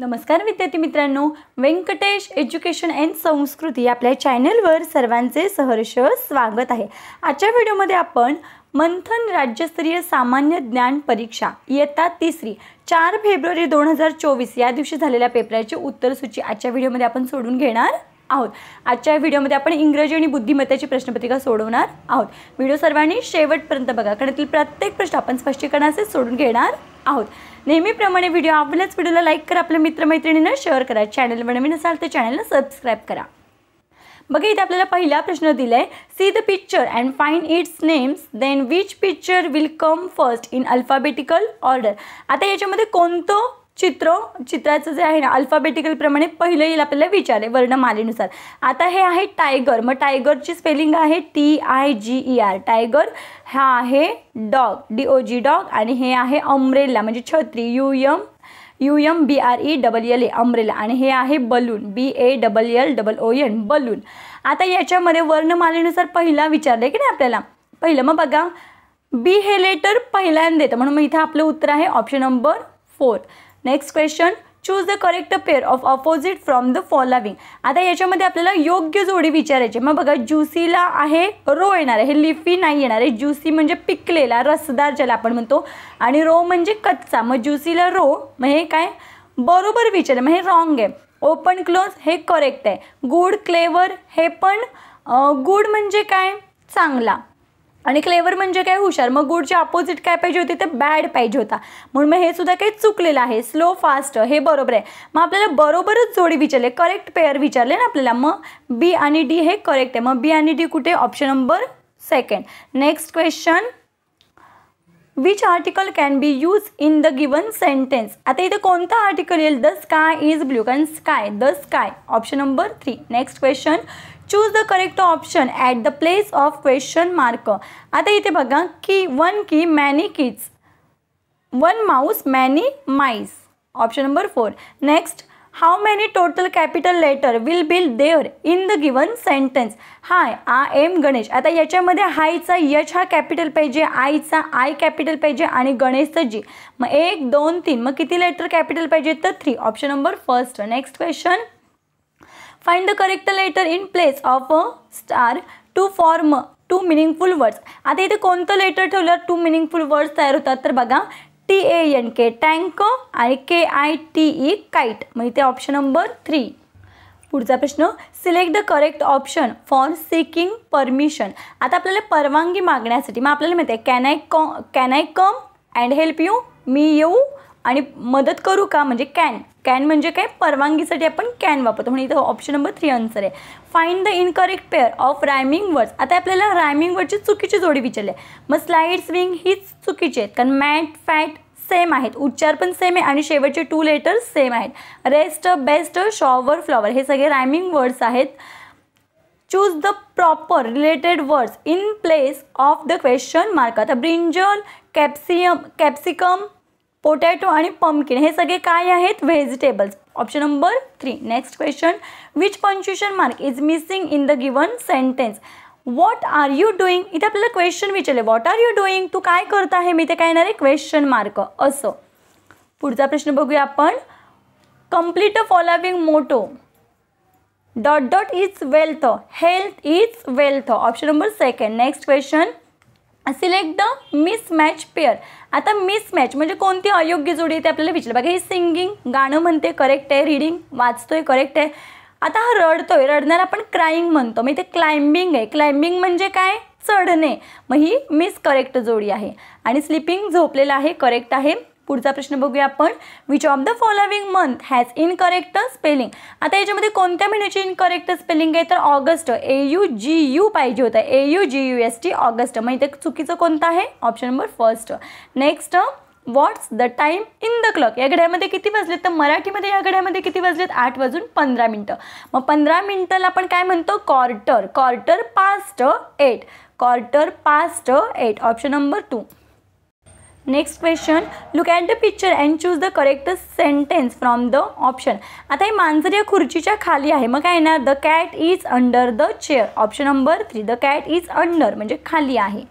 नमस्कार विद्यार्थी मित्रांनो व्यंकटेश एज्युकेशन अँड संस्कृती आपल्या चॅनलवर सर्वांचे सहर्ष स्वागत आहे आजच्या व्हिडिओमध्ये आपण मंथन राज्यस्तरीय सामान्य ज्ञान परीक्षा इयत्ता तिसरी चार फेब्रुवारी दोन हजार चोवीस या दिवशी झालेल्या पेपराची उत्तरसूची आजच्या व्हिडिओमध्ये आपण सोडून घेणार आहोत आजच्या व्हिडिओमध्ये आपण इंग्रजी आणि बुद्धिमत्तेची प्रश्नपत्रिका सोडवणार आहोत व्हिडिओ सर्वांनी शेवटपर्यंत बघा कारण यातील प्रत्येक प्रश्न आपण स्पष्टीकरणाचे सोडून घेणार आहोत नेहमीप्रमाणे व्हिडिओ आपल्याच व्हिडिओला लाईक करा आपल्या मित्रमैत्रिणींना शेअर करा चॅनलवर नवीन असाल तर चॅनलला सबस्क्राईब करा बघा इथे आपल्याला पहिला प्रश्न दिला आहे see the picture and find its names then which picture will come first in alphabetical order आता याच्यामध्ये कोणतं चित्र चित्राचं जे आहे ना अल्फाबेटिकल प्रमाणे पहिलं येईल आपल्याला विचार आहे वर्णमालेनुसार आता हे आहे टायगर मग टायगरची स्पेलिंग आहे T I G E R tiger हा आहे dog D O G dog आणि हे आहे अम्ब्रेला म्हणजे छत्री U M U M B R E double L A umbrella आणि हे आहे balloon B A double L double O N balloon आता याच्यामध्ये वर्णमालेनुसार पहिला विचारलं आहे की नाही आपल्याला पहिलं मग बघा बी हे लेटर पहिल्यांदा येतं म्हणून मग इथं आपलं उत्तर आहे option number four next question choose the correct pair of opposite from the following आता याच्यामध्ये आपल्याला योग्य जोडी विचारायची मग बघा ज्युसीला आहे रो येणार आहे लिफी नाही येणार आहे ज्युसी म्हणजे पिकलेला रसदार ज्याला आपण म्हणतो आणि रो म्हणजे कच्चा मग ज्युसीला रो मग हे काय बरोबर विचार मग हे रॉंग आहे ओपन क्लोज हे करेक्ट आहे गुड क्लेवर हे पण गुड म्हणजे काय चांगला आणि क्लेवर म्हणजे काय हुशार मग गुडचे अपोजिट काय पाहिजे होते ते बॅड पाहिजे होता म्हणून मग हे सुद्धा काही चुकलेलं आहे स्लो फास्ट हे बरोबर आहे मग आपल्याला बरोबरच जोडी विचारले करेक्ट पेअर विचारले ना आपल्याला मग बी आणि डी हे करेक्ट आहे मग बी आणि डी कुठे option number second next question which article can be use in the given sentence आता इथे कोणता आर्टिकल येईल द स्काय इज ब्ल्यू कारण sky the sky option number three next question choose the correct option at the place of question mark आता इथे बघा की one की many kids one mouse many mice option number four next how many total capital letter will be there in the given sentence hi I am Ganesh आता याच्यामध्ये हायचा H हा capital पाहिजे आयचा आय कॅपिटल पाहिजे आणि गणेशचं जी मग एक दोन तीन मग किती लेटर कॅपिटल पाहिजे तर three option number first next question find the correct letter in place of a star to form two meaningful words आता इथे कोणतं लेटर ठेवलं टू मिनिंगफुल वर्ड्स तयार होतात तर बघा T A N K tank आणि K I T E kite म्हणजे इथे ऑप्शन नंबर थ्री पुढचा प्रश्न select the correct option for seeking permission आता आपल्याला परवानगी मागण्यासाठी मग आपल्याला माहिती आहे कॅन आय कॉ can I come and help you मी येऊ आणि मदत करू का म्हणजे कॅन कॅन म्हणजे काय परवानगीसाठी आपण कॅन वापरतो म्हणजे इथं ऑप्शन नंबर थ्री आन्सर आहे find the incorrect pair of rhyming words आता आपल्याला रायमिंग वर्डची चुकीची जोडी विचारली आहे मग स्लाईड स्विंग हीच चुकीची आहेत कारण मॅट फॅट सेम आहेत उच्चार पण सेम आहे आणि शेवटचे टू लेटर्स सेम आहेत रेस्ट बेस्ट शॉवर फ्लॉवर हे सगळे रायमिंग वर्ड्स आहेत choose the proper related words in place of the question mark आता ब्रिंजल कॅप्सियम कॅप्सिकम पोटॅटो आणि पम्पकिन हे सगळे काय आहेत vegetables option number three next question which punctuation mark is missing in the given sentence what are you doing इथे आपल्याला question विचारले what are you doing तू काय करत आहे मी ते काय येणार आहे क्वेश्चन मार्क असं पुढचा प्रश्न बघूया आपण complete a following motto dot dot is wealth health is wealth option number second next question select the mismatch pair आता मिसमॅच म्हणजे कोणती अयोग्य जोडी आहे ते आपल्याला विचारलं बघा हे सिंगिंग गाणं म्हणते करेक्ट आहे रिडिंग वाचतोय करेक्ट आहे आता हा रडतोय रडणार आपण क्राईंग म्हणतो मग इथे क्लाइम्बिंग आहे क्लाइम्बिंग म्हणजे काय चढणे मग ही मिस करेक्ट जोडी आहे आणि स्लिपिंग झोपलेलं आहे करेक्ट आहे पुढचा प्रश्न बघूया आपण which of the following month has incorrect spelling आता याच्यामध्ये कोणत्या महिन्याची इनकरेक्ट स्पेलिंग आहे तर August A U G U पाहिजे होतं A U G U S T August म्हणजे चुकीचं कोणतं आहे option number first next what's the time in the clock या घड्यामध्ये किती वाजलेत तर मराठीमध्ये या घड्यामध्ये किती वाजलेत आठ वाजून पंधरा मिनटं मग पंधरा मिनटाला आपण काय म्हणतो quarter quarter past eight quarter past eight option number two next question look at the picture and choose the correct sentence from the option आता हे मांजर या खुर्चीच्या खाली आहे मग काय येणार the cat is under the chair option number three the cat is under म्हणजे खाली आहे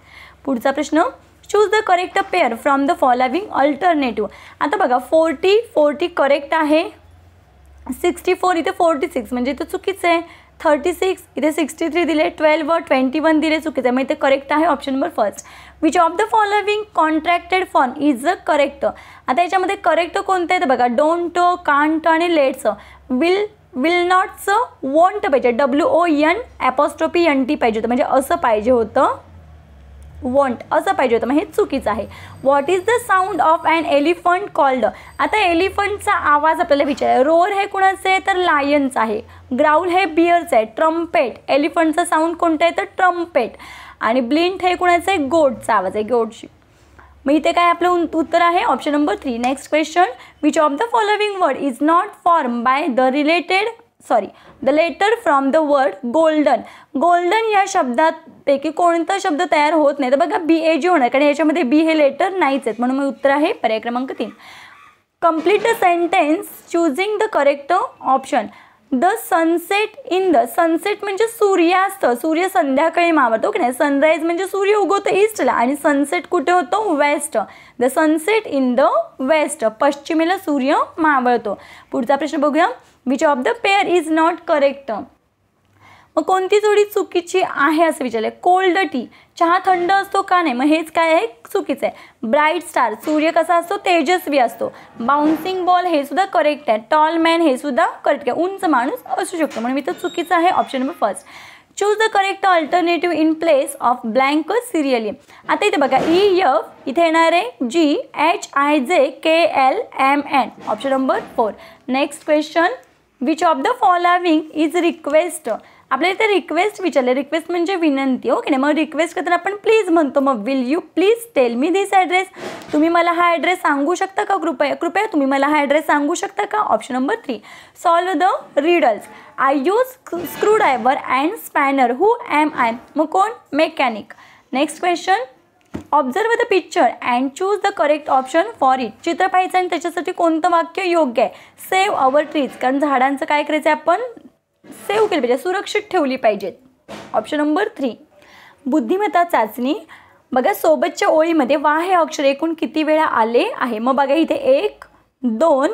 पुढचा प्रश्न choose the correct pair from the following alternative आता बघा फोर्टी फोर्टी करेक्ट आहे सिक्स्टी फोर इथे फोर्टी सिक्स म्हणजे इथं चुकीचं आहे थर्टी सिक्स इथे सिक्स्टी थ्री दिले ट्वेल्व व ट्वेंटी वन दिले चुकीचं आहे मग इथे करेक्ट आहे option number first which of the following contracted form is a correct आता याच्यामध्ये करेक्ट कोणतं आहे तर बघा डोंट कांट आणि let's will will nots won't पाहिजे W O N apostrophe N T पाहिजे होतं म्हणजे असं पाहिजे होतं वॉन्ट असं पाहिजे होतं मग हे चुकीचं आहे what is the sound of and elephant called आता एलिफंटचा आवाज आपल्याला विचार रोअर हे कुणाचं आहे तर लायनचं आहे ग्राउल हे बियरचं आहे ट्रम्पेट एलिफंटचं साऊंड कोणतं आहे तर ट्रम्पेट आणि ब्लिंट हे कुणाचं आहे गोडचा आवाज आहे गोडशी मग इथे काय आपलं उत्तर आहे option number three next question which of the following word is not form by the related sorry the letter from the word golden golden या शब्दापैकी कोणता शब्द तयार होत नाही तर बघा बी ए जी होणार कारण याच्यामध्ये बी हे लेटर नाहीच आहेत म्हणून मग उत्तर आहे पर्याय क्रमांक तीन complete the sentence choosing the correct option the sunset in the sunset म्हणजे सूर्यास्त सूर्य संध्याकाळी मावळतो की नाही सनराईज म्हणजे सूर्य उगवतो ईस्टला आणि सनसेट कुठे होतो west the sunset in the west पश्चिमेला सूर्य मावळतो पुढचा प्रश्न बघूया which of the pair is not correct मग कोणती जोडी चुकीची आहे असं विचारले कोल्ड टी चहा थंड असतो का नाही मग हेच काय आहे चुकीचं आहे ब्राईट स्टार सूर्य कसा असतो तेजस्वी असतो बाउन्सिंग बॉल हे सुद्धा करेक्ट आहे टॉल मॅन हे सुद्धा करेक्ट आहे उंच माणूस असू शकतो म्हणून मी तर चुकीचं आहे option number first choose the correct alternative in place of blank serially आता इथे बघा ई e, यफ इथे येणार आहे जी H I J K L M N option number four next question which of the following is request आपल्याला इथे request विचारले request म्हणजे विनंती ओके ना मग रिक्वेस्ट करताना आपण प्लीज म्हणतो मग will you please tell me this address तुम्ही मला हा ॲड्रेस सांगू शकता का कृपया कृपया तुम्ही मला हा ॲड्रेस सांगू शकता का option number three solve the riddles I use screwdriver and spanner who am I मग कोण mechanic next question observe the picture and choose the correct option for it चित्र पाहायचं आणि त्याच्यासाठी कोणतं वाक्य योग्य आहे सेव्ह अवर ट्रीज कारण झाडांचं काय करायचं आहे आपण सेव्ह केलं पाहिजे सुरक्षित ठेवली पाहिजेत ऑप्शन नंबर थ्री बुद्धिमत्ता चाचणी बघा सोबतच्या ओळीमध्ये वा हे अक्षर एकूण किती वेळा आले आहे मग बघा इथे एक दोन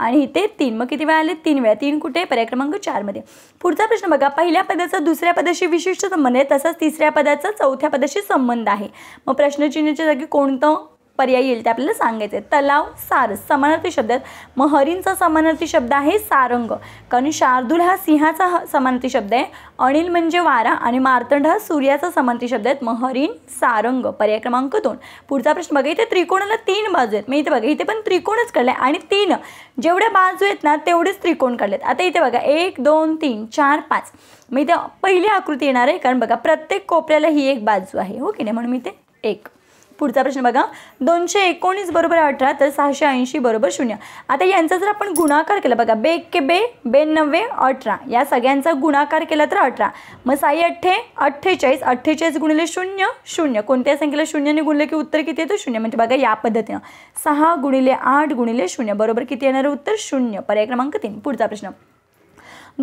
आणि इथे तीन मग किती वेळा आले तीन वेळा तीन कुठे पर्याय क्रमांक चारमध्ये पुढचा प्रश्न बघा पहिल्या पदाचा दुसऱ्या पदाशी विशिष्ट संबंध आहे तसाच तिसऱ्या पदाचा चौथ्या पदाशी संबंध आहे मग प्रश्नचिन्हाच्या जागी कोणतं पर्याय येईल ते आपल्याला सांगायचं तलाव सार समानार्थी शब्द आहेत मग समानार्थी शब्द आहे सारंग कारण शार्दूल हा सिंहाचा समानार्थी शब्द आहे अनिल म्हणजे वारा आणि मार्तंड हा सूर्याचा समानार्थी शब्द आहेत महरीन सारंग पर्याय क्रमांक दोन पुढचा प्रश्न बघा इथे त्रिकोणाला तीन बाजू आहेत मी इथे बघा इथे पण त्रिकोणच काढला आहे आणि तीन जेवढ्या बाजू आहेत ना तेवढेच त्रिकोण काढलेत आता इथे बघा एक दोन तीन चार पाच मग इथे पहिली आकृती येणार आहे कारण बघा प्रत्येक कोपऱ्याला ही एक बाजू आहे हो की नाही म्हणून मी ते एक पुढचा प्रश्न बघा दोनशे एकोणीस बरोबर अठरा तर सहाशे ऐंशी बरोबर शून्य आता यांचा जर आपण गुणाकार केला बघा बे एक्के बे नव्वे अठरा या सगळ्यांचा गुणाकार केला तर अठरा मग साई अठ्ठे अठ्ठेचाळीस अठ्ठेचाळीस गुणिले शून्य शून्य कोणत्या संख्येला शून्यने गुणले की उत्तर किती येतं शून्य म्हणजे बघा या पद्धतीनं सहा गुणिले आठ गुणिले शून्य बरोबर किती येणारं उत्तर शून्य पर्याय क्रमांक तीन पुढचा प्रश्न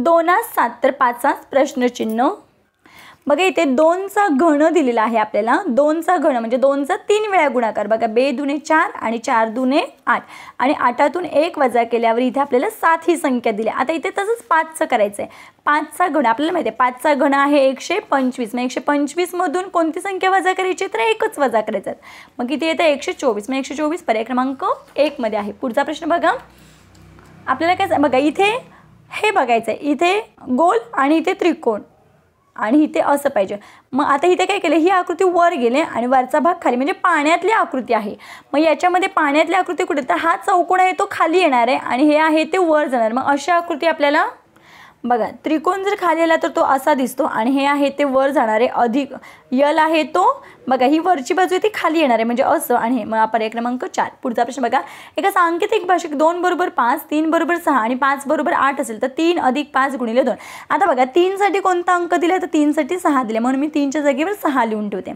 दोनास सात तर पाचास प्रश्नचिन्ह बघा इथे दोनचा घण दिलेला आहे आपल्याला दोनचा घण म्हणजे दोनचा तीन वेळा गुणाकार बघा बे दुने चार आणि चार दुने आठ आणि आठातून एक वजा केल्यावर इथे आपल्याला सात ही संख्या दिली आता इथे तसंच पाचचं करायचं आहे पाचचा घण आपल्याला माहिती आहे पाचचा घण आहे एकशे पंचवीस मग एकशे पंचवीसमधून कोणती संख्या वजा करायची तर एकच वजा करायचं मग इथे येतं एकशे चोवीस मग एकशे चोवीस पर्याय क्रमांक एकमध्ये आहे पुढचा प्रश्न बघा आपल्याला काय बघा इथे हे बघायचं आहे इथे गोल आणि इथे त्रिकोण आणि इथे असं पाहिजे मग आता इथे काय केलं ही आकृती वर गेले आणि वरचा भाग खाली म्हणजे पाण्यातली आकृती आहे मग याच्यामध्ये पाण्यातली आकृती कुठे तर हा चौकोन आहे तो खाली येणार आहे आणि हे आहे ते वर जाणार मग अशी आकृती आपल्याला बघा त्रिकोण जर खाली आला तर तो असा दिसतो आणि हे आहे ते वर जाणारे अधिक यल आहे तो बघा ही वरची बाजू ती खाली येणार आहे म्हणजे असं आणि हे मग पर्याय क्रमांक चार पुढचा प्रश्न बघा एका सांकेतिक भाषिक दोन बरोबर पाच तीन बरोबर सहा आणि पाच बरोबर आठ असेल तर तीन अधिक पाच गुणिले दोन आता बघा तीनसाठी कोणता अंक दिला तर तीनसाठी सहा दिला म्हणून मी तीनच्या जागेवर सहा लिहून ठेवते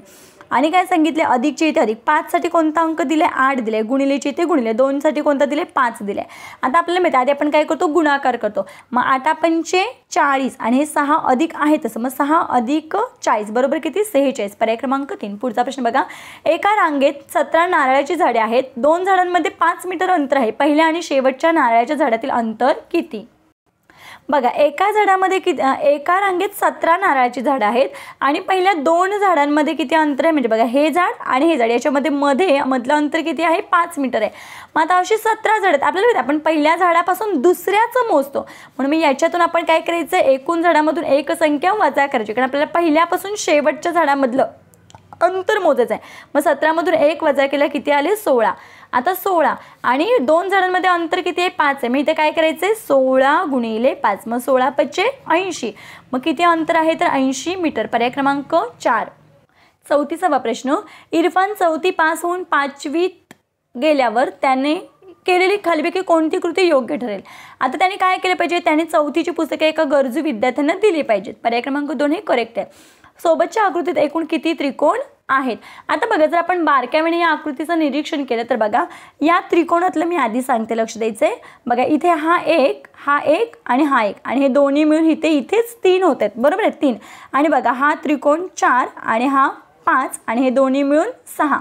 आणि काय सांगितले अधिकचे इथे अधिक पाचसाठी कोणता अंक दिले आठ दिले गुणिलेचे इथे गुणिले दोनसाठी कोणता दिले पाच दिले आता आपल्याला माहिती आधी आपण काय करतो गुणाकार करतो मग आठा पंचे चाळीस आणि हे सहा अधिक आहे तसं मग सहा अधिक चाळीस बरोबर किती सेहेचाळीस पर्याय क्रमांक तीन पुढचा प्रश्न बघा एका रांगेत सतरा नारळाची झाडे आहेत दोन झाडांमध्ये पाच मीटर अंतर आहे पहिल्या आणि शेवटच्या नारळाच्या झाडातील अंतर किती बघा एका झाडामध्ये किती एका रांगेत सतरा नारळाची झाडं आहेत आणि पहिल्या दोन झाडांमध्ये किती अंतर आहे म्हणजे बघा हे झाड आणि हे झाड याच्यामध्ये मध्ये मधलं अंतर किती आहे पाच मीटर आहे मग आता अशी सतरा झाड आहेत आपल्याला माहिती आपण पहिल्या झाडापासून दुसऱ्याचं मोजतो म्हणून मी याच्यातून आपण काय करायचं एकूण झाडामधून एक संख्या वजा करायची कारण आपल्याला पहिल्यापासून शेवटच्या झाडामधलं अंतर मोजायचं आहे मग सतरामधून एक वजा केला किती आले सोळा आता सोळा आणि दोन जणांमध्ये अंतर किती आहे पाच आहे मग इथे काय करायचं आहे सोळा गुणिले पाच मग सोळा पच्चे ऐंशी मग किती अंतर आहे तर ऐंशी मीटर पर्याय क्रमांक चार चौथीसावा प्रश्न इरफान चौथी पास होऊन पाचवीत गेल्यावर त्याने केलेली खालीपैकी कोणती कृती योग्य ठरेल आता त्याने काय केलं पाहिजे त्याने चौथीची पुस्तके एका गरजू विद्यार्थ्यांना दिली पाहिजेत पर्याय क्रमांक दोन हे करेक्ट आहे सोबतच्या आकृतीत एकूण किती त्रिकोण आहेत आता बघा जर आपण बारक्यावेळी या आकृतीचं निरीक्षण केलं तर बघा या त्रिकोणातलं मी आधी सांगते लक्ष द्यायचं आहे बघा इथे हा एक हा एक आणि हा एक आणि हे दोन्ही मिळून इथे इथेच तीन होत आहेत बरोबर आहे तीन आणि बघा हा त्रिकोण चार आणि हा पाच आणि हे दोन्ही मिळून सहा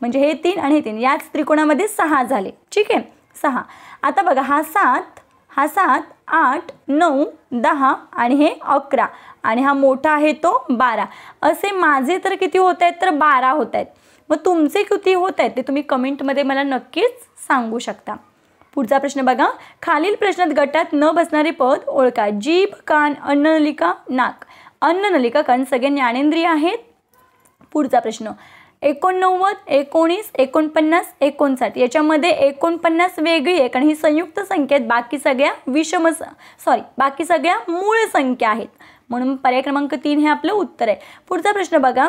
म्हणजे हे तीन आणि हे तीन याच त्रिकोणामध्ये सहा झाले ठीक आहे सहा आता बघा हा सात हा सात आठ नऊ दहा आणि हे अकरा आणि हा मोठा आहे तो बारा असे माझे तर किती होत आहेत तर बारा होत आहेत मग तुमचे किती होत आहेत ते तुम्ही कमेंटमध्ये मला नक्कीच सांगू शकता पुढचा प्रश्न बघा खालील प्रश्नात गटात न बसणारे पद ओळखा जीभ कान अन्ननलिका नाक अन्ननलिका कान सगळे ज्ञानेंद्रिय आहेत पुढचा प्रश्न एकोणनव्वद एकोणीस एकोणपन्नास एकोणसाठ याच्यामध्ये एकोणपन्नास वेगळी आहे कारण ही संयुक्त संख्या बाकी सगळ्या विषम सॉरी बाकी सगळ्या मूळ संख्या आहेत म्हणून पर्याय क्रमांक तीन हे आपलं उत्तर आहे पुढचा प्रश्न बघा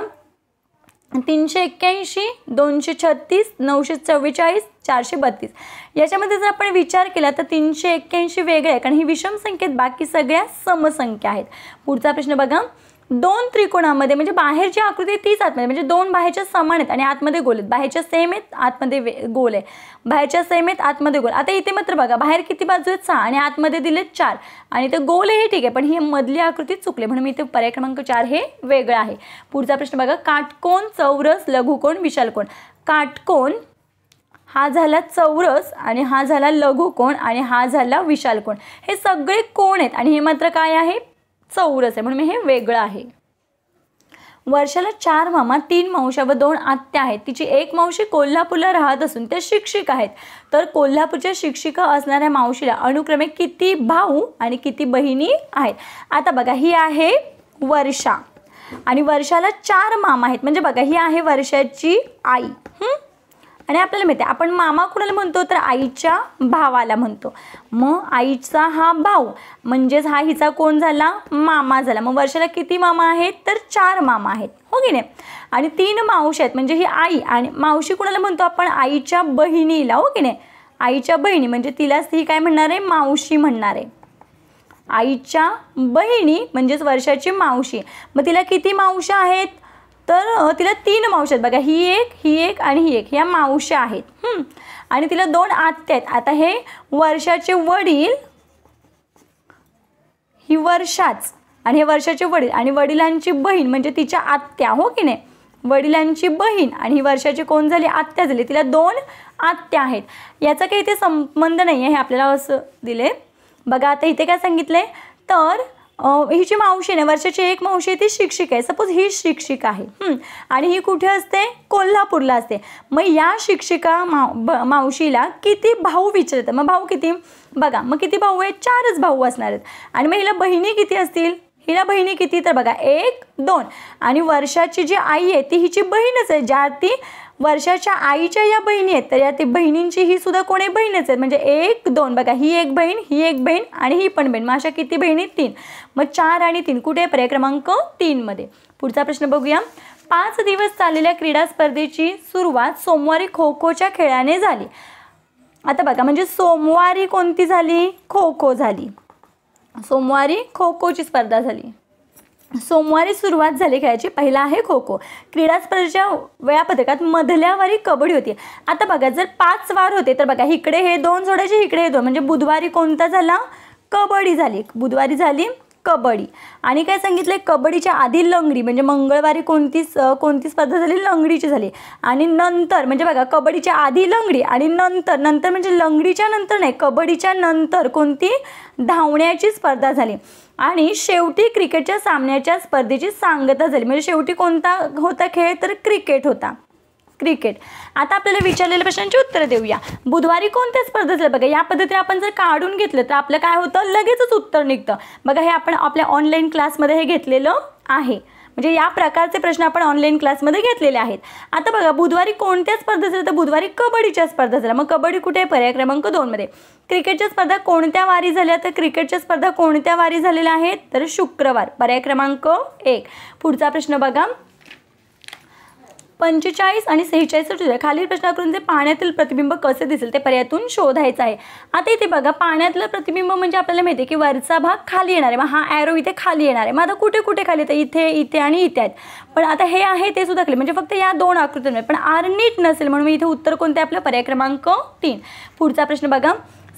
तीनशे एक्क्याऐंशी दोनशे छत्तीस नऊशे चव्वेचाळीस चारशे बत्तीस याच्यामध्ये जर आपण विचार केला तर तीनशे एक्क्याऐंशी वेगळे आहे कारण ही विषम संख्येत बाकी सगळ्या समसंख्या आहेत पुढचा प्रश्न बघा दोन त्रिकोणामध्ये म्हणजे बाहेरची आकृती तीच आतमध्ये म्हणजे दोन बाहेरच्या समान आहेत आणि आतमध्ये गोल आहेत बाहेरच्या सेम आहेत आतमध्ये वे गोल आहे बाहेरच्या सेम आहेत आतमध्ये गोल आता इथे मात्र बघा बाहेर किती बाजू आहेत सहा आणि आतमध्ये दिलेत चार आणि ते गोल आहे हे ठीक आहे पण ही मधली आकृती चुकली म्हणून मी इथे पर्याय क्रमांक चार हे वेगळं आहे पुढचा प्रश्न बघा काटकोण चौरस लघुकोण विशालकोण काटकोण हा झाला चौरस आणि हा झाला लघुकोण आणि हा झाला विशालकोण हे सगळे कोण आहेत आणि हे मात्र काय आहे चौरस आहे म्हणून हे वेगळं आहे वर्षाला चार मामा तीन मावशा व दोन आत्या आहेत तिची एक मावशी कोल्हापूरला राहत असून त्या शिक्षिक आहेत तर कोल्हापूरच्या शिक्षिका असणाऱ्या मावशीला अनुक्रमे किती भाऊ आणि किती बहिणी आहेत आता बघा ही आहे वर्षा आणि वर्षाला चार मामा आहेत म्हणजे बघा ही आहे वर्षाची आई आणि आपल्याला माहिती आहे आपण मामा कुणाला म्हणतो तर आईच्या भावाला म्हणतो मग आईचा हा भाऊ म्हणजेच हा हिचा कोण झाला मामा झाला मग वर्षाला किती मामा आहेत तर चार मामा आहेत हो की नाही आणि तीन मावशी आहेत म्हणजे ही आई आणि मावशी कुणाला म्हणतो आपण आईच्या बहिणीला हो की नाही आईच्या बहिणी म्हणजे तिलाच ही काय म्हणणार आहे मावशी म्हणणार आहे आईच्या बहिणी म्हणजेच वर्षाची मावशी मग तिला किती मावशी आहेत तर तिला तीन मावश्या आहेत बघा ही एक ही एक आणि ही एक या मावश्या आहेत आणि तिला दोन आत्या आहेत आता हे वर्षाचे वडील ही वर्षाच आणि हे वर्षाचे वडील आणि वडिलांची बहीण म्हणजे तिच्या आत्या हो की नाही वडिलांची बहीण आणि ही वर्षाची कोण झाली आत्या झाली तिला दोन आत्या आहेत याचा काही इथे संबंध नाही आहे हे आपल्याला असं दिले बघा आता इथे काय सांगितलं तर ही जी मावशी नाही वर्षाची एक मावशी आहे ती शिक्षिका आहे सपोज ही शिक्षिका आहे आणि ही कुठे असते कोल्हापूरला असते मग या शिक्षिका माव मावशीला किती भाऊ विचारतं मग भाऊ किती बघा मग किती भाऊ आहेत चारच भाऊ असणार आहेत आणि मग हिला बहिणी किती असतील हिला बहिणी किती तर बघा एक दोन आणि वर्षाची जी आई आहे ती हिची बहीणच आहे ज्या ती वर्षाच्या आईच्या या बहिणी आहेत तर या ते बहिणींची ही सुद्धा कोणी बहीणच आहेत म्हणजे एक दोन बघा ही एक बहीण ही एक बहीण आणि ही पण बहीण मग अशा किती बहिणी तीन मग चार आणि तीन कुठे पर्याय क्रमांक तीनमध्ये पुढचा प्रश्न बघूया पाच दिवस चाललेल्या क्रीडा स्पर्धेची सुरुवात सोमवारी खो खोच्या खेळाने झाली आता बघा म्हणजे सोमवारी कोणती झाली खो खो झाली सोमवारी खो खोची स्पर्धा झाली सोमवारी सुरुवात झाली खेळायची पहिला आहे खो खो क्रीडा स्पर्धेच्या वेळापत्रकात मधल्या वारी कबड्डी होती आता बघा जर पाच वार होते तर बघा इकडे हे दोन सोडायचे इकडे हे दोन म्हणजे बुधवारी कोणता झाला कबड्डी झाली बुधवारी झाली कबड्डी आणि काय सांगितलं कबड्डीच्या आधी लंगडी म्हणजे मंगळवारी कोणती कोणती स्पर्धा झाली लंगडीची झाली आणि नंतर म्हणजे बघा कबड्डीच्या आधी लंगडी आणि नंतर नंतर म्हणजे लंगडीच्या नंतर नाही कबड्डीच्या नंतर कोणती धावण्याची स्पर्धा झाली आणि शेवटी क्रिकेटच्या सामन्याच्या स्पर्धेची सांगता झाली म्हणजे शेवटी कोणता होता खेळ तर क्रिकेट होता क्रिकेट आता आपल्याला विचारलेल्या प्रश्नांची उत्तरं देऊया बुधवारी कोणत्या स्पर्धा बघा या पद्धतीने आपण जर काढून घेतलं तर आपलं काय होतं लगेचच उत्तर निघतं बघा हे आपण आपल्या ऑनलाईन क्लासमध्ये हे घेतलेलं आहे म्हणजे या प्रकारचे प्रश्न आपण ऑनलाईन क्लासमध्ये घेतलेले आहेत आता बघा बुधवारी कोणत्या स्पर्धा झाल्या तर बुधवारी कबड्डीच्या स्पर्धा झाल्या मग कबड्डी कुठे आहे पर्याय क्रमांक दोनमध्ये क्रिकेटच्या स्पर्धा कोणत्या वारी झाल्या तर क्रिकेटच्या स्पर्धा कोणत्या वारी झालेल्या आहेत तर शुक्रवार पर्याय क्रमांक एक पुढचा प्रश्न बघा पंचेचाळीस आणि सेहेचाळीसचा खालील करून जे पाण्यातील प्रतिबिंब कसे दिसेल ते पर्यायातून शोधायचं आहे आता इथे बघा पाण्यातलं प्रतिबिंब म्हणजे आपल्याला माहिती आहे की वरचा भाग खाली येणार आहे मग हा ॲरो इथे खाली येणार आहे मग आता कुठे कुठे खाली येतं इथे इथे आणि इथे आहेत पण आता हे आहे ते सुद्धा खाली म्हणजे फक्त या दोन आकृतींमध्ये पण आर नीट नसेल म्हणून इथे उत्तर कोणते आपलं पर्याय क्रमांक तीन पुढचा प्रश्न बघा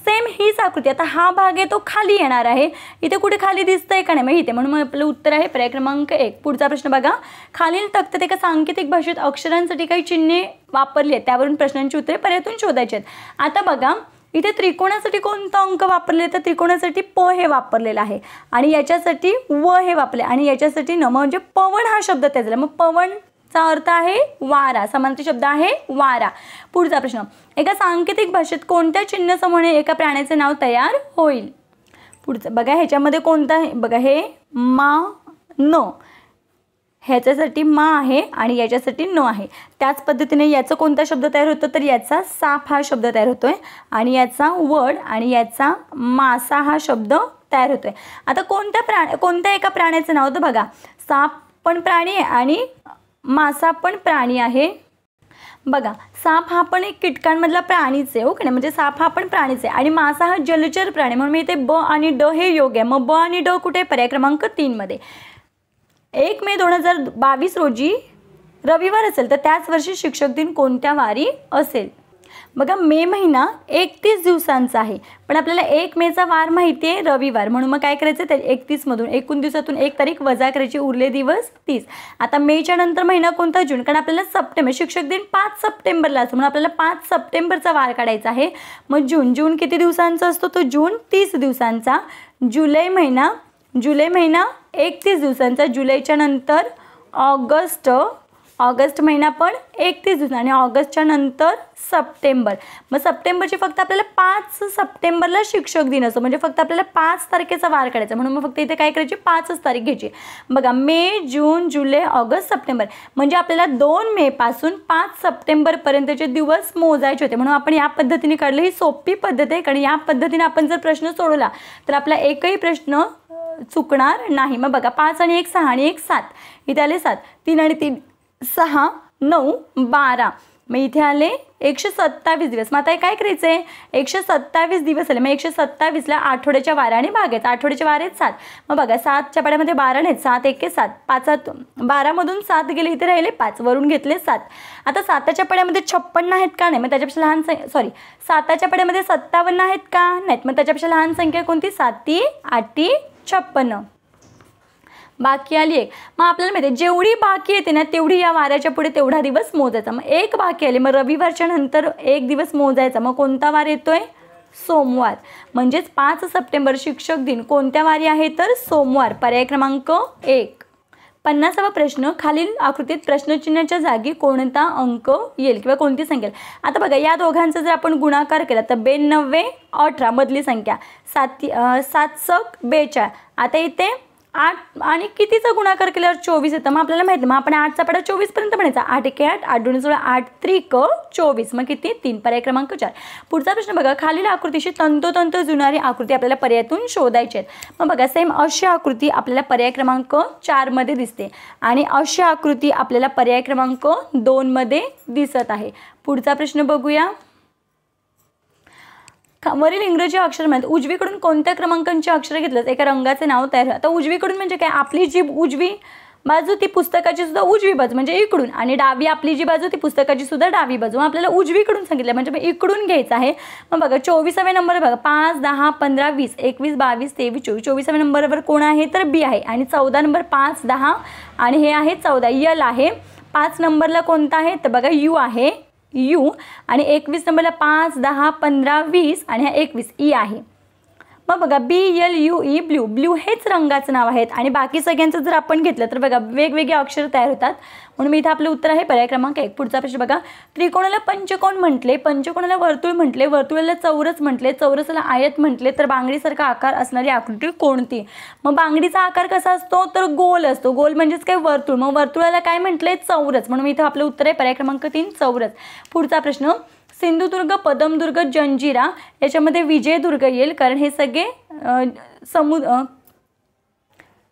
सेम हीच आकृती आता हा भाग आहे तो खाली येणार आहे इथे कुठे खाली दिसतंय का नाही मग इथे म्हणून आपलं उत्तर आहे पर्याय क्रमांक एक पुढचा प्रश्न बघा खालील तक्तात एका सांकेतिक भाषेत अक्षरांसाठी काही चिन्हे वापरली आहेत त्यावरून प्रश्नांची उत्तरे पर्यायातून शोधायची आहेत आता बघा इथे त्रिकोणासाठी कोणता अंक वापरले तर त्रिकोणासाठी प हे वापरलेलं आहे आणि याच्यासाठी व हे वापरले आणि याच्यासाठी न म्हणजे पवन हा शब्द त्याचा मग पवन चा अर्थ आहे वारा समानार्थी शब्द आहे वारा पुढचा प्रश्न एका सांकेतिक भाषेत कोणत्या चिन्ह समोर एका प्राण्याचे नाव तयार होईल पुढचं बघा ह्याच्यामध्ये कोणता आहे बघा हे मा न ह्याच्यासाठी मा आहे आणि याच्यासाठी न आहे त्याच पद्धतीने याचा कोणता शब्द तयार होतो तर याचा साप हा शब्द तयार होतो आहे आणि याचा वड आणि याचा मासा हा शब्द तयार होतो आहे आता कोणत्या प्राण कोणत्या एका प्राण्याचं नाव होतं बघा साप पण प्राणी आहे आणि मासा पण प्राणी आहे बघा साप हा पण एक कीटकांमधला प्राणीच आहे ओके हो, ना म्हणजे साप हा पण प्राणीच आहे आणि मासा हा जलचर प्राणी म्हणून मी इथे ब आणि ड हे योग्य आहे मग ब आणि ड कुठे पर्याय क्रमांक तीनमध्ये एक मे दोन हजार बावीस रोजी रविवार असेल तर त्याच वर्षी शिक्षक दिन कोणत्या वारी असेल बघा मे महिना एकतीस दिवसांचा आहे पण आपल्याला एक मेचा वार माहिती आहे रविवार म्हणून मग काय करायचं त्या एकतीसमधून एकूण दिवसातून एक तारीख वजा करायची उरले दिवस तीस आता मेच्या नंतर महिना कोणता जून कारण आपल्याला सप्टेंबर शिक्षक दिन पाच सप्टेंबरला असतो म्हणून आपल्याला पाच सप्टेंबरचा वार काढायचा आहे मग जून जून किती दिवसांचा असतो तो जून तीस दिवसांचा जुलै महिना जुलै महिना एकतीस दिवसांचा जुलैच्या नंतर ऑगस्ट ऑगस्ट महिना पण एकतीस दिवस आणि ऑगस्टच्या नंतर सप्टेंबर मग सप्टेंबरची फक्त आपल्याला पाच सप्टेंबरला शिक्षक दिन असतो म्हणजे फक्त आपल्याला पाच तारखेचा वार काढायचा म्हणून मग फक्त इथे काय करायची पाचच तारीख घ्यायची बघा मे जून जुलै ऑगस्ट सप्टेंबर म्हणजे आपल्याला दोन मेपासून पाच सप्टेंबरपर्यंतचे दिवस मोजायचे होते म्हणून आपण या पद्धतीने काढले ही सोपी पद्धत आहे कारण या पद्धतीने आपण जर प्रश्न सोडवला तर आपला एकही प्रश्न चुकणार नाही मग बघा पाच आणि एक सहा आणि एक सात इथे आले सात तीन आणि तीन सहा नऊ बारा मग इथे आले एकशे सत्तावीस दिवस मग आता हे काय करायचं आहे एकशे सत्तावीस दिवस आले मग एकशे सत्तावीसला आठवड्याच्या वाऱ्याने आहेत आठवड्याच्या वारे आहेत सात मग बघा सातच्या पाड्यामध्ये बारा नाहीत सात एके सात पाचातून बारामधून सात गेले इथे राहिले पाच वरून घेतले सात आता साताच्या पाड्यामध्ये छप्पन्न आहेत का नाही मग त्याच्यापेक्षा लहान संख्या सॉरी साताच्या पाड्यामध्ये सत्तावन्न आहेत का नाहीत मग त्याच्यापेक्षा लहान संख्या कोणती साती ती छप्पन्न बाकी आली एक मग आपल्याला माहिती आहे जेवढी बाकी येते ना तेवढी या वाऱ्याच्या पुढे तेवढा दिवस मोजायचा मग एक बाकी आली मग रविवारच्या नंतर एक दिवस मोजायचा मग कोणता वार येतोय सोमवार म्हणजेच पाच सप्टेंबर शिक्षक दिन कोणत्या वारी आहे तर सोमवार पर्याय क्रमांक एक पन्नासावा प्रश्न खालील आकृतीत प्रश्नचिन्हाच्या जागी कोणता अंक येईल किंवा कोणती संख्या आता बघा या दोघांचा जर आपण गुणाकार केला तर बेनव्वे अठरा मधली संख्या सात सात सक बेचाळ आता इथे आठ आणि कितीचा गुणाकार केल्यावर चोवीस येतं मग आपल्याला माहिती मग आपण आठचा पाडा चोवीसपर्यंत म्हणायचा आठ एके आठ आठ दोन सोळा आठ त्रिक चोवीस मग किती तीन पर्याय क्रमांक चार पुढचा प्रश्न बघा खालील आकृतीशी तंतोतंत जुनारी आकृती आपल्याला पर्यायातून शोधायची आहेत मग बघा सेम अशी आकृती आपल्याला पर्याय क्रमांक चारमध्ये दिसते आणि अशी आकृती आपल्याला पर्याय क्रमांक दोनमध्ये दिसत आहे पुढचा प्रश्न बघूया वरील इंग्रजी अक्षर म्हणतात उजवीकडून कोणत्या क्रमांकांचे अक्षर घेतलंच एका रंगाचे नाव तयार आता उजवीकडून म्हणजे काय आपली जी उजवी बाजू ती पुस्तकाची सुद्धा उजवी बाजू म्हणजे इकडून आणि डावी आपली जी बाजू ती पुस्तकाची सुद्धा डावी बाजू आपल्याला उजवीकडून सांगितलं म्हणजे मग इकडून घ्यायचं आहे मग बघा चोवीसावे नंबर बघा पाच दहा पंधरा वीस एकवीस बावीस तेवीस चोवीस चोवीसाव्या नंबरवर कोण आहे तर बी आहे आणि चौदा नंबर पाच दहा आणि हे आहे चौदा यल आहे पाच नंबरला कोणता आहे तर बघा यू आहे यू आणि एकवीस नंबरला पाच दहा पंधरा वीस आणि ह्या एकवीस ई आहे मग बघा B L U E blue blue हेच रंगाचं नाव आहेत आणि बाकी सगळ्यांचं जर आपण घेतलं तर बघा वेगवेगळे अक्षर तयार होतात म्हणून मी इथं आपलं उत्तर आहे पर्याय क्रमांक एक पुढचा प्रश्न बघा त्रिकोणाला पंचकोण म्हटले पंचकोणाला वर्तुळ म्हटले वर्तुळाला चौरस म्हटले चौरसाला आयत म्हटले तर बांगडीसारखा आकार असणारी आकृती कोणती मग बांगडीचा आकार कसा असतो तर गोल असतो गोल म्हणजेच काय वर्तुळ मग वर्तुळाला काय म्हटले चौरस म्हणून इथं आपलं उत्तर आहे पर्याय क्रमांक तीन चौरस पुढचा प्रश्न सिंधुदुर्ग पदमदुर्ग जंजिरा याच्यामध्ये विजयदुर्ग येईल कारण हे सगळे समु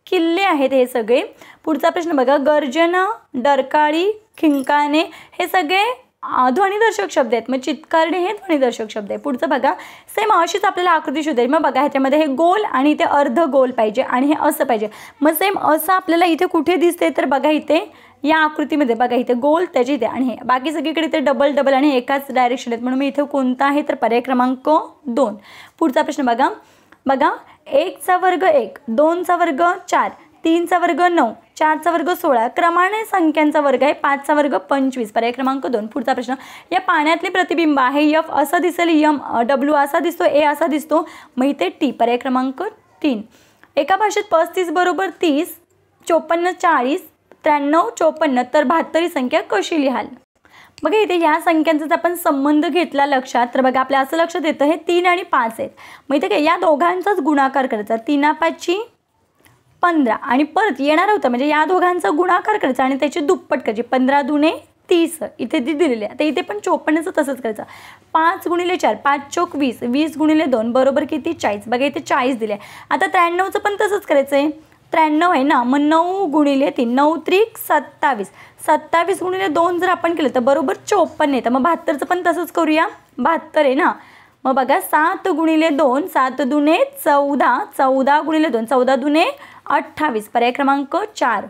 किल्ले आहेत हे सगळे पुढचा प्रश्न बघा गर्जना डरकाळी खिंकाणे हे सगळे ध्वनिदर्शक शब्द आहेत मग चितकारणे हे ध्वनिदर्शक शब्द आहे पुढचं बघा सेम अशीच आपल्याला आकृती शोधेल मग बघा ह्याच्यामध्ये हे गोल आणि इथे अर्ध गोल पाहिजे आणि हे असं पाहिजे मग सेम असं आपल्याला इथे कुठे दिसते तर बघा इथे या आकृतीमध्ये बघा इथे गोल त्याची इथे आणि हे बाकी सगळीकडे इथे डबल डबल आणि एकाच डायरेक्शन आहेत म्हणून मी इथे कोणता आहे तर पर्याय क्रमांक दोन पुढचा प्रश्न बघा बघा एकचा वर्ग एक दोनचा वर्ग चार तीनचा वर्ग नऊ चारचा वर्ग सोळा क्रमाने संख्यांचा वर्ग आहे पाचचा वर्ग पंचवीस पर्याय क्रमांक दोन पुढचा प्रश्न या पाण्यातले प्रतिबिंब आहे यफ असा दिसेल यम डब्ल्यू असा दिसतो ए असा दिसतो मग इथे टी पर्याय क्रमांक तीन एका भाषेत पस्तीस बरोबर तीस चोपन्न चाळीस त्र्याण्णव चोपन्न तर बहात्तर ही संख्या कशी लिहाल बघा इथे या संख्यांचा जर आपण संबंध घेतला लक्षात तर बघा आपल्या असं लक्षात येतं हे तीन आणि पाच आहेत मग इथे काय या दोघांचाच गुणाकार करायचा पाचची पंधरा आणि परत येणार होतं म्हणजे या दोघांचा गुणाकार करायचा आणि त्याची दुप्पट करायची पंधरा दुने तीस इथे ती दिलेली आहे तर इथे पण चोपन्नचं तसंच करायचं पाच गुणिले चार पाच चोक वीस वीस गुणिले दोन बरोबर किती चाळीस बघा इथे चाळीस दिले आता त्र्याण्णवचं पण तसंच करायचं आहे त्र्याण्णव आहे ना मग नऊ गुणिले तीन नऊ त्रिक सत्तावीस सत्तावीस गुणिले दोन जर आपण केलं तर बरोबर चोपन्न आहे तर मग बहात्तरचं पण तसंच करूया बहात्तर आहे ना मग बघा सात गुणिले दोन सात दुने चौदा चौदा गुणिले दोन चौदा दुने अठ्ठावीस पर्याय क्रमांक चार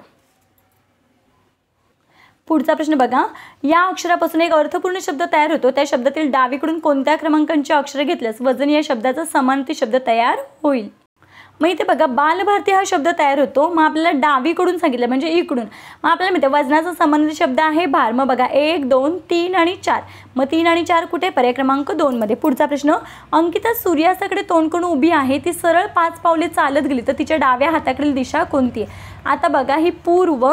पुढचा प्रश्न बघा या अक्षरापासून एक अर्थपूर्ण शब्द तयार होतो त्या शब्दातील डावीकडून कोणत्या क्रमांकांचे अक्षर घेतल्यास वजन या शब्दाचा समानती शब्द तयार होईल मग इथे बघा बालभारती हा शब्द तयार होतो मग आपल्याला डावीकडून सांगितलं म्हणजे इकडून मग आपल्याला मिळते वजनाचा संबंधित शब्द आहे भार मग बघा एक दोन तीन आणि चार मग तीन आणि चार कुठे पर्याय क्रमांक दोनमध्ये पुढचा प्रश्न अंकिता सूर्यास्ताकडे तोंड करून उभी आहे ती सरळ पाच पावले चालत गेली तर तिच्या डाव्या हाताकडील दिशा कोणती आहे आता बघा ही पूर्व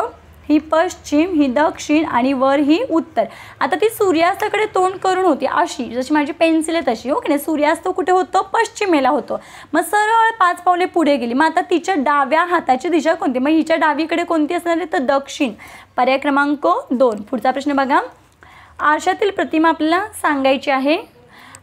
ही पश्चिम ही दक्षिण आणि वर ही उत्तर आता ती सूर्यास्ताकडे तोंड करून होती अशी जशी माझी पेन्सिल आहे तशी ओके हो, ना सूर्यास्त कुठे होतो पश्चिमेला होतो मग सरळ पाच पावले पुढे गेली मग आता तिच्या डाव्या हाताची दिशा कोणती मग हिच्या डावीकडे कोणती असणार आहे तर दक्षिण पर्याय क्रमांक दोन पुढचा प्रश्न बघा आरशातील प्रतिमा आपल्याला सांगायची आहे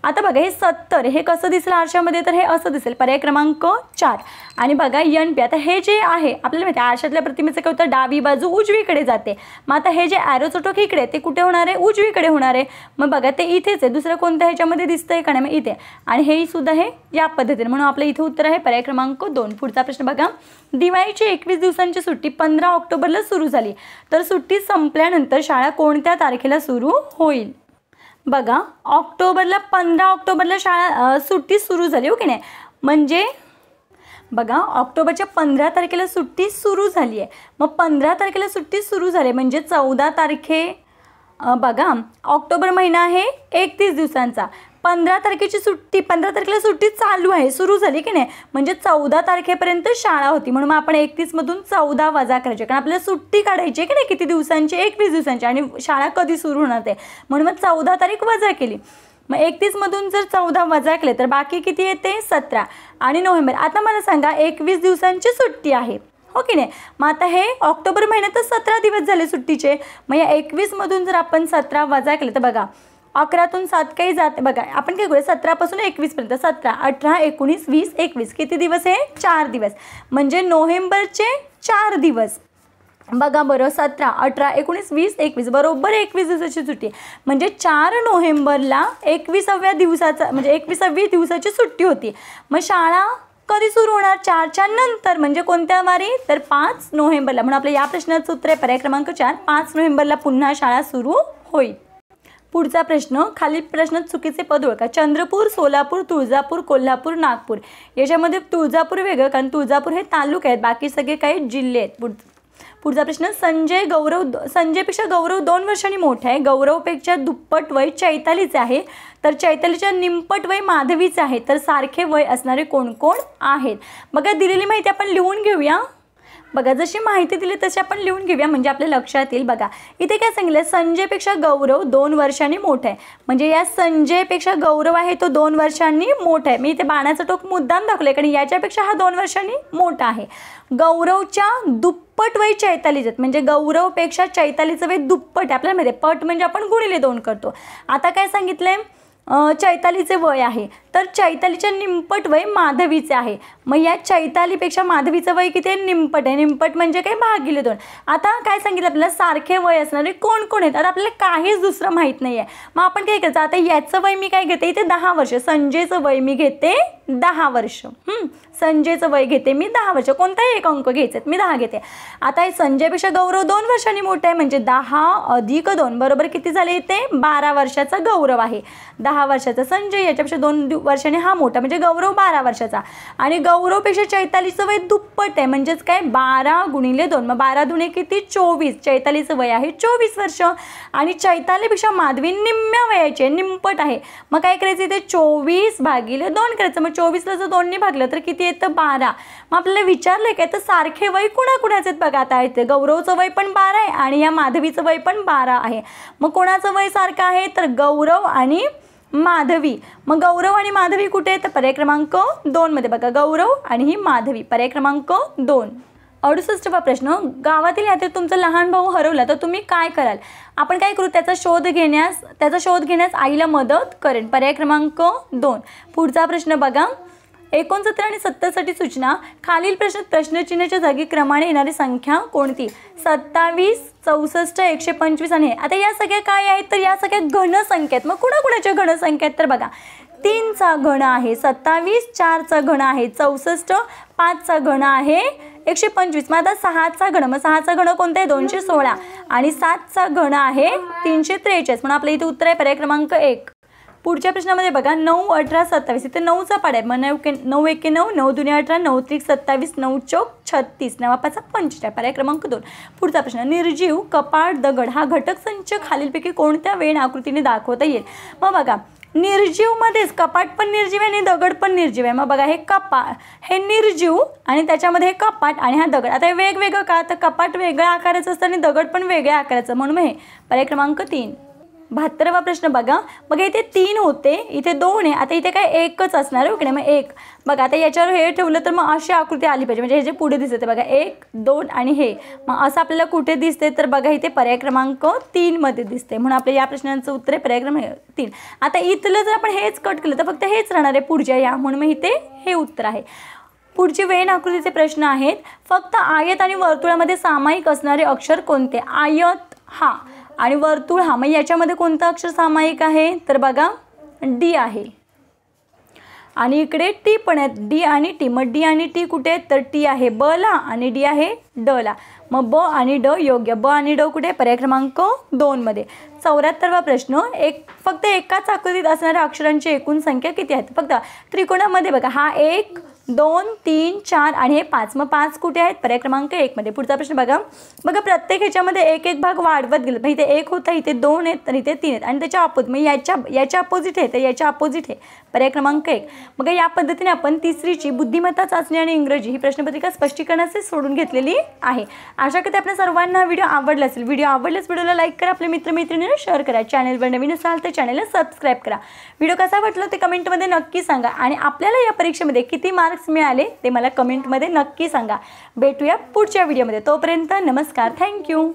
आता बघा हे सत्तर हे कसं दिसेल आरशामध्ये तर हे असं दिसेल पर्याय क्रमांक चार आणि बघा यन पी आता हे जे आहे आपल्याला माहिती आहे आरशातल्या प्रतिमेचं काय होतं डावी बाजू उजवीकडे जाते मग आता हे जे ॲरोचं टोक इकडे ते कुठे होणार आहे उजवीकडे होणार आहे मग बघा ते इथेच आहे दुसरं कोणत्या ह्याच्यामध्ये दिसतंय का नाही मग इथे आणि हे सुद्धा हे या पद्धतीने म्हणून आपलं इथे उत्तर आहे पर्याय क्रमांक दोन पुढचा प्रश्न बघा दिवाळीची एकवीस दिवसांची सुट्टी पंधरा ऑक्टोबरला सुरू झाली तर सुट्टी संपल्यानंतर शाळा कोणत्या तारखेला सुरू होईल बघा ऑक्टोबरला पंधरा ऑक्टोबरला शाळा सुट्टी सुरू झाली ओके हो नाही म्हणजे बघा ऑक्टोबरच्या पंधरा तारखेला सुट्टी सुरू झाली आहे मग पंधरा तारखेला सुट्टी सुरू झाली आहे म्हणजे चौदा तारखे बघा ऑक्टोबर महिना आहे एकतीस दिवसांचा पंधरा तारखेची सुट्टी पंधरा तारखेला सुट्टी चालू आहे सुरू झाली की नाही म्हणजे चौदा तारखेपर्यंत शाळा होती म्हणून मग आपण एकतीसमधून चौदा वजा करायचे कारण आपल्याला सुट्टी काढायची आहे की नाही किती दिवसांची एकवीस दिवसांची आणि शाळा कधी सुरू होणार आहे म्हणून मग चौदा तारीख वजा केली मग एकतीसमधून जर चौदा वजा केले तर बाकी किती येते सतरा आणि नोव्हेंबर आता मला सांगा एकवीस दिवसांची सुट्टी आहे हो की नाही मग आता हे ऑक्टोबर महिन्यात सतरा दिवस झाले सुट्टीचे मग या एकवीसमधून जर आपण सतरा वजा केले तर बघा अकरातून सात काही जाते बघा आपण काय करूया सतरापासून एकवीसपर्यंत सतरा अठरा एकोणीस वीस एकवीस किती दिवस आहे चार दिवस म्हणजे नोव्हेंबरचे चार दिवस बघा बरं सतरा अठरा एकोणीस वीस एकवीस बरोबर एकवीस दिवसाची सुट्टी म्हणजे चार नोव्हेंबरला एकविसाव्या दिवसाचा म्हणजे एकविसावी दिवसाची सुट्टी होती मग शाळा कधी सुरू होणार चारच्या नंतर म्हणजे कोणत्या वारी तर पाच नोव्हेंबरला म्हणून आपल्या या प्रश्नाचं उत्तर आहे पर्याय क्रमांक चार पाच नोव्हेंबरला पुन्हा शाळा सुरू होईल पुढचा प्रश्न खालील प्रश्न चुकीचे पद ओळखा चंद्रपूर सोलापूर तुळजापूर कोल्हापूर नागपूर याच्यामध्ये तुळजापूर वेगळं कारण तुळजापूर हे तालुका आहेत बाकी सगळे काही जिल्हे आहेत पुढ पुढचा प्रश्न संजय गौरव संजयपेक्षा गौरव दोन वर्षांनी मोठा आहे गौरवपेक्षा दुप्पट वय चैतालीचे आहे तर चैतालीच्या निंपट वय माधवीचं आहे तर सारखे वय असणारे कोण कोण आहेत बघा दिलेली माहिती आपण लिहून घेऊया बघा जशी माहिती दिली तशी आपण लिहून घेऊया म्हणजे आपल्या लक्षात येईल बघा इथे काय सांगितलं संजयपेक्षा गौरव दोन वर्षांनी मोठा आहे म्हणजे या संजयपेक्षा गौरव आहे तो दोन वर्षांनी मोठा आहे मी इथे बाणाचा टोक मुद्दाम दाखवलं कारण याच्यापेक्षा हा दोन वर्षांनी मोठा आहे गौरवच्या दुप्पट वय चैतालीच आहेत म्हणजे गौरवपेक्षा चैतालीचं वय दुप्पट आहे आपल्याला माहिती आहे पट म्हणजे आपण गुणिले दोन करतो आता काय सांगितलं आहे चैतालीचे वय आहे तर चैतालीच्या निमपट वय माधवीचे आहे मग या चैतालीपेक्षा माधवीचं वय किती आहे निमपट आहे निमपट म्हणजे काय भागिले दोन आता काय सांगितलं आपल्याला सारखे वय असणारे कोण कोण आहेत आता आपल्याला काहीच दुसरं माहीत नाही आहे मग आपण काय करायचं आता याचं वय मी काय घेते इथे दहा वर्ष संजयचं वय मी घेते दहा वर्ष संजयचं वय घेते मी दहा वर्ष कोणताही एक अंक घ्यायचे मी दहा घेते आता हे संजयपेक्षा गौरव दोन वर्षांनी मोठा आहे म्हणजे दहा अधिक दोन बरोबर किती झाले ते बारा वर्षाचा गौरव आहे दहा वर्षाचा संजय याच्यापेक्षा दोन वर्षाने हा मोठा म्हणजे गौरव बारा वर्षाचा आणि गौरवपेक्षा चैतालीचं वय दुप्पट आहे म्हणजेच काय बारा गुणिले दोन मग बारा दुणे किती चोवीस चैतालीचं वय आहे चोवीस वर्ष आणि चैतालीपेक्षा माधवी निम्म्या वयाचे निंपट आहे मग काय करायचं इथे चोवीस भागिले दोन करायचं मग चोवीसला जर दोन्ही भागलं तर किती येतं बारा मग आपल्याला विचारलं काय तर सारखे वय कुणाकुणाचे आहेत बघा आता येते गौरवचं वय पण बारा आहे आणि या माधवीचं वय पण बारा आहे मग कोणाचं वय सारखं आहे तर गौरव आणि माधवी मग गौरव आणि माधवी कुठे तर पर्याय क्रमांक दोनमध्ये बघा गौरव आणि ही माधवी पर्याय क्रमांक दोन अडुसष्टवा प्रश्न गावातील यात्रेत तुमचा लहान भाऊ हरवला तर तुम्ही काय कराल आपण काय करू त्याचा शोध घेण्यास त्याचा शोध घेण्यास आईला मदत करेन पर्याय क्रमांक दोन पुढचा प्रश्न बघा एकोणसत्तर आणि सत्तरसाठी सूचना खालील प्रश्न प्रश्नचिन्हाच्या जागी क्रमाने येणारी संख्या कोणती सत्तावीस चौसष्ट एकशे पंचवीस आणि आता या सगळ्या काय आहेत तर या सगळ्या घनसंख्या आहेत मग कुणाकुणाच्या घनसंख्या आहेत तर बघा तीनचा घण आहे सत्तावीस चारचा घण आहे चौसष्ट पाचचा घण आहे एकशे पंचवीस मग आता सहाचा घण मग सहाचा घन कोणता आहे दोनशे सोळा आणि सातचा घण आहे तीनशे त्रेचाळीस म्हणून आपल्या इथे उत्तर आहे पर्याय क्रमांक एक पुढच्या प्रश्नामध्ये बघा नऊ अठरा सत्तावीस इथे नऊचा पाड आहे मग नऊ के नऊ एके नऊ नऊ दुनिया अठरा नऊ त्रिक सत्तावीस नऊ चौक छत्तीस नवापाचा आहे पर्याय क्रमांक दोन पुढचा प्रश्न निर्जीव कपाळ दगड हा घटक संच खालीलपैकी कोणत्या वेण आकृतीने दाखवता येईल मग बघा निर्जीवमध्येच कपाट पण निर्जीव आहे आणि दगड पण निर्जीव आहे मग बघा हे कपा हे निर्जीव आणि त्याच्यामध्ये हे कपाट आणि हा दगड आता हे वेगवेगळं का तर कपाट वेगळ्या आकाराचं असतं आणि दगड पण वेगळ्या आकाराचं म्हणून हे पर्याय क्रमांक तीन बहात्तरवा प्रश्न बघा बघा इथे तीन होते इथे दोन आहे आता इथे काय एकच असणार आहे मग एक बघा आता याच्यावर हे ठेवलं तर मग अशी आकृती आली पाहिजे म्हणजे हे जे पुढे दिसत आहे बघा एक दोन आणि हे मग असं आपल्याला कुठे दिसते तर बघा इथे पर्याय क्रमांक तीनमध्ये दिसते म्हणून आपल्या या प्रश्नांचं उत्तर आहे पर्याय क्रमांक तीन आता इथलं जर आपण हेच कट केलं तर फक्त हेच राहणार आहे पुढच्या या म्हणून मग इथे हे उत्तर आहे पुढचे वेन आकृतीचे प्रश्न आहेत फक्त आयत आणि वर्तुळामध्ये सामायिक असणारे अक्षर कोणते आयत हा आणि वर्तुळ हा मग याच्यामध्ये कोणता अक्षर सामायिक आहे तर बघा डी आहे आणि इकडे टी पण आहेत डी आणि टी मग डी आणि टी कुठे आहेत तर टी आहे ब ला आणि डी आहे ड ला मग ब आणि ड योग्य ब आणि ड कुठे पर्याय क्रमांक दोनमध्ये चौऱ्याहत्तरवा प्रश्न एक फक्त एकाच आकृतीत असणाऱ्या अक्षरांची एकूण संख्या किती आहेत फक्त त्रिकोणामध्ये बघा हा एक दोन तीन चार आणि हे पाच मग पाच कुठे आहेत पर्याय क्रमांक एकमध्ये पुढचा प्रश्न बघा बघा प्रत्येक ह्याच्यामध्ये एक एक भाग वाढवत गेलं मग इथे एक होता इथे दोन आहेत तर इथे तीन आहेत आणि त्याच्या अपोज मग याच्या याच्या अपोजिट आहे तर याच्या अपोजिट आहे पर्याय क्रमांक एक मग या पद्धतीने आपण तिसरीची बुद्धिमत्ता चाचणी आणि इंग्रजी ही प्रश्नपत्रिका स्पष्टीकरणाचे सोडून घेतलेली आहे अशा करते आपल्या सर्वांना व्हिडिओ आवडला असेल व्हिडिओ आवडल्यास व्हिडिओला लाईक करा आपल्या मित्रमैत्रिणींना शेअर करा चॅनलवर नवीन असाल तर चॅनलला सबस्क्राईब करा व्हिडिओ कसा वाटला ते कमेंटमध्ये नक्की सांगा आणि आपल्याला या परीक्षेमध्ये किती मार्क मार्क्स मिळाले ते मला कमेंटमध्ये नक्की सांगा भेटूया पुढच्या व्हिडिओमध्ये तोपर्यंत नमस्कार थँक्यू